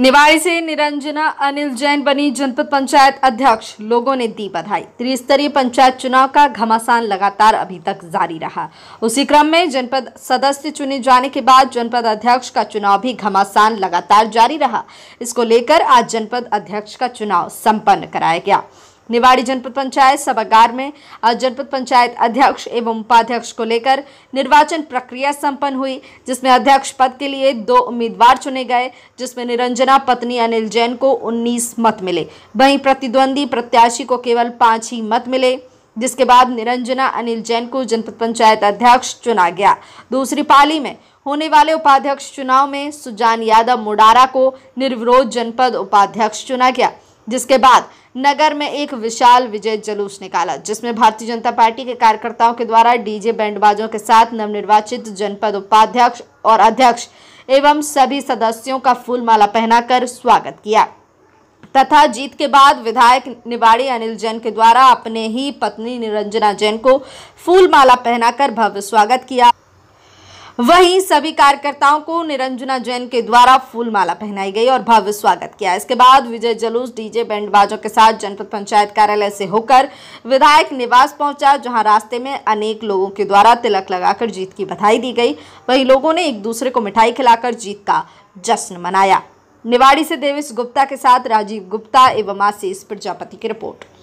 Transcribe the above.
निवाड़ी से निरंजना अनिल जैन बनी जनपद पंचायत अध्यक्ष लोगों ने दी बधाई त्रिस्तरीय पंचायत चुनाव का घमासान लगातार अभी तक जारी रहा उसी क्रम में जनपद सदस्य चुने जाने के बाद जनपद अध्यक्ष का चुनाव भी घमासान लगातार जारी रहा इसको लेकर आज जनपद अध्यक्ष का चुनाव संपन्न कराया गया निवाड़ी जनपद पंचायत सभागार में आज जनपद पंचायत अध्यक्ष एवं उपाध्यक्ष को लेकर निर्वाचन प्रक्रिया संपन्न हुई जिसमें अध्यक्ष पद के लिए दो उम्मीदवार चुने गए जिसमें निरंजना पत्नी अनिल जैन को 19 मत मिले वहीं प्रतिद्वंदी प्रत्याशी को केवल पाँच ही मत मिले जिसके बाद निरंजना अनिल जैन को जनपद पंचायत अध्यक्ष चुना गया दूसरी पाली में होने वाले उपाध्यक्ष चुनाव में सुजान यादव मुडारा को निर्विरोध जनपद उपाध्यक्ष चुना गया जिसके बाद नगर में एक विशाल विजय जुलूस निकाला जिसमें भारतीय जनता पार्टी के कार्यकर्ताओं के द्वारा डीजे बैंडबाजों के साथ नवनिर्वाचित जनपद उपाध्यक्ष और अध्यक्ष एवं सभी सदस्यों का फूलमाला पहनाकर स्वागत किया तथा जीत के बाद विधायक निवाड़ी अनिल जैन के द्वारा अपने ही पत्नी निरंजना जैन को फूलमाला पहनाकर भव्य स्वागत किया वहीं सभी कार्यकर्ताओं को निरंजना जैन के द्वारा फूलमाला पहनाई गई और भव्य स्वागत किया इसके बाद विजय जलूस डीजे बैंड बाजों के साथ जनपद पंचायत कार्यालय से होकर विधायक निवास पहुंचा जहां रास्ते में अनेक लोगों के द्वारा तिलक लगाकर जीत की बधाई दी गई वही लोगों ने एक दूसरे को मिठाई खिलाकर जीत का जश्न मनाया निवाड़ी से देवेश गुप्ता के साथ राजीव गुप्ता एवं आशीष प्रजापति की रिपोर्ट